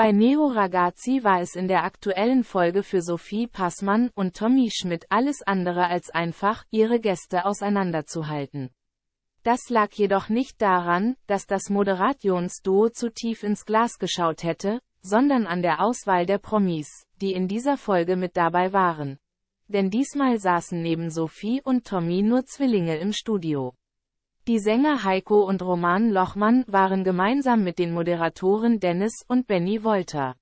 Bei Neo Ragazzi war es in der aktuellen Folge für Sophie Passmann und Tommy Schmidt alles andere als einfach, ihre Gäste auseinanderzuhalten. Das lag jedoch nicht daran, dass das Moderationsduo zu tief ins Glas geschaut hätte, sondern an der Auswahl der Promis, die in dieser Folge mit dabei waren. Denn diesmal saßen neben Sophie und Tommy nur Zwillinge im Studio. Die Sänger Heiko und Roman Lochmann waren gemeinsam mit den Moderatoren Dennis und Benny Wolter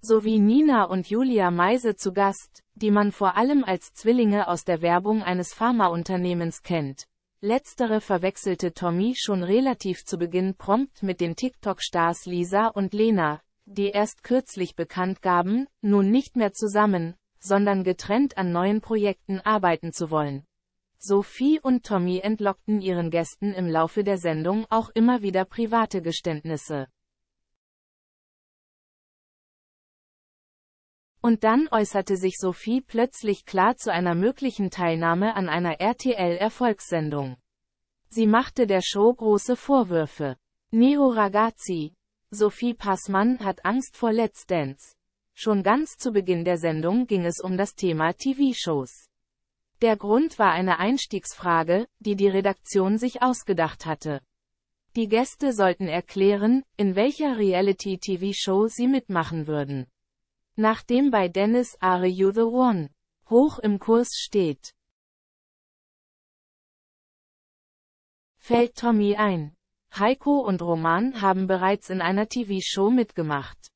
sowie Nina und Julia Meise zu Gast, die man vor allem als Zwillinge aus der Werbung eines Pharmaunternehmens kennt. Letztere verwechselte Tommy schon relativ zu Beginn prompt mit den TikTok-Stars Lisa und Lena, die erst kürzlich bekannt gaben, nun nicht mehr zusammen, sondern getrennt an neuen Projekten arbeiten zu wollen. Sophie und Tommy entlockten ihren Gästen im Laufe der Sendung auch immer wieder private Geständnisse. Und dann äußerte sich Sophie plötzlich klar zu einer möglichen Teilnahme an einer RTL-Erfolgssendung. Sie machte der Show große Vorwürfe. Neo Ragazzi. Sophie Passmann hat Angst vor Let's Dance. Schon ganz zu Beginn der Sendung ging es um das Thema TV-Shows. Der Grund war eine Einstiegsfrage, die die Redaktion sich ausgedacht hatte. Die Gäste sollten erklären, in welcher Reality-TV-Show sie mitmachen würden. Nachdem bei Dennis Are You the One hoch im Kurs steht, fällt Tommy ein. Heiko und Roman haben bereits in einer TV-Show mitgemacht.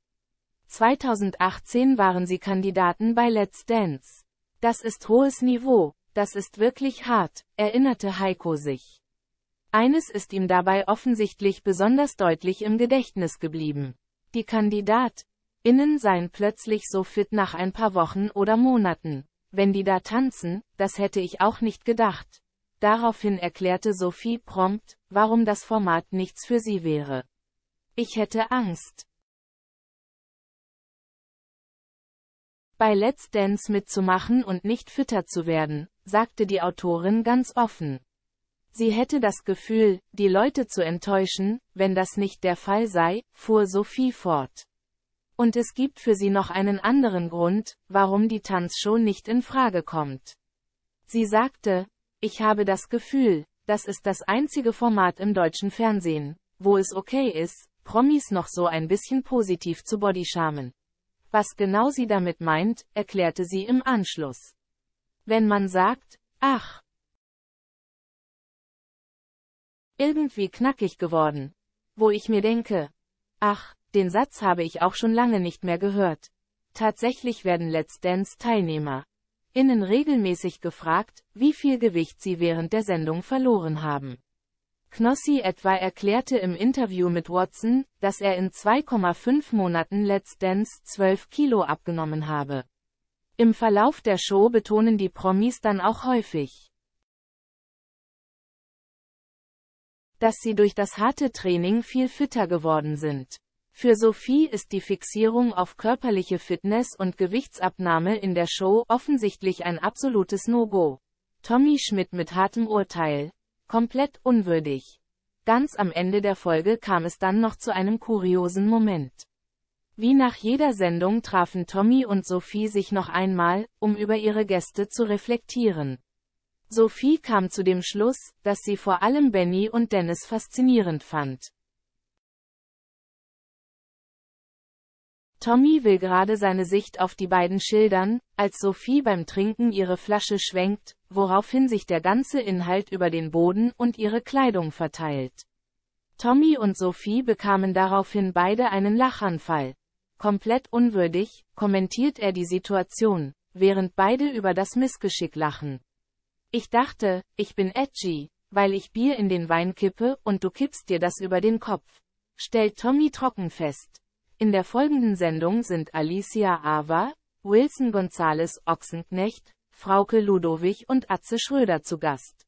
2018 waren sie Kandidaten bei Let's Dance. Das ist hohes Niveau, das ist wirklich hart, erinnerte Heiko sich. Eines ist ihm dabei offensichtlich besonders deutlich im Gedächtnis geblieben. Die KandidatInnen seien plötzlich so fit nach ein paar Wochen oder Monaten. Wenn die da tanzen, das hätte ich auch nicht gedacht. Daraufhin erklärte Sophie prompt, warum das Format nichts für sie wäre. Ich hätte Angst. bei Let's Dance mitzumachen und nicht fitter zu werden, sagte die Autorin ganz offen. Sie hätte das Gefühl, die Leute zu enttäuschen, wenn das nicht der Fall sei, fuhr Sophie fort. Und es gibt für sie noch einen anderen Grund, warum die Tanzshow nicht in Frage kommt. Sie sagte, ich habe das Gefühl, das ist das einzige Format im deutschen Fernsehen, wo es okay ist, Promis noch so ein bisschen positiv zu bodyschamen. Was genau sie damit meint, erklärte sie im Anschluss. Wenn man sagt, ach, irgendwie knackig geworden, wo ich mir denke, ach, den Satz habe ich auch schon lange nicht mehr gehört. Tatsächlich werden Let's Dance Teilnehmer innen regelmäßig gefragt, wie viel Gewicht sie während der Sendung verloren haben. Knossi etwa erklärte im Interview mit Watson, dass er in 2,5 Monaten Let's Dance 12 Kilo abgenommen habe. Im Verlauf der Show betonen die Promis dann auch häufig, dass sie durch das harte Training viel fitter geworden sind. Für Sophie ist die Fixierung auf körperliche Fitness und Gewichtsabnahme in der Show offensichtlich ein absolutes No-Go. Tommy Schmidt mit hartem Urteil, Komplett unwürdig. Ganz am Ende der Folge kam es dann noch zu einem kuriosen Moment. Wie nach jeder Sendung trafen Tommy und Sophie sich noch einmal, um über ihre Gäste zu reflektieren. Sophie kam zu dem Schluss, dass sie vor allem Benny und Dennis faszinierend fand. Tommy will gerade seine Sicht auf die beiden schildern, als Sophie beim Trinken ihre Flasche schwenkt, woraufhin sich der ganze Inhalt über den Boden und ihre Kleidung verteilt. Tommy und Sophie bekamen daraufhin beide einen Lachanfall. Komplett unwürdig, kommentiert er die Situation, während beide über das Missgeschick lachen. Ich dachte, ich bin edgy, weil ich Bier in den Wein kippe und du kippst dir das über den Kopf. Stellt Tommy trocken fest. In der folgenden Sendung sind Alicia Ava, Wilson Gonzales Ochsenknecht, Frauke Ludowig und Atze Schröder zu Gast.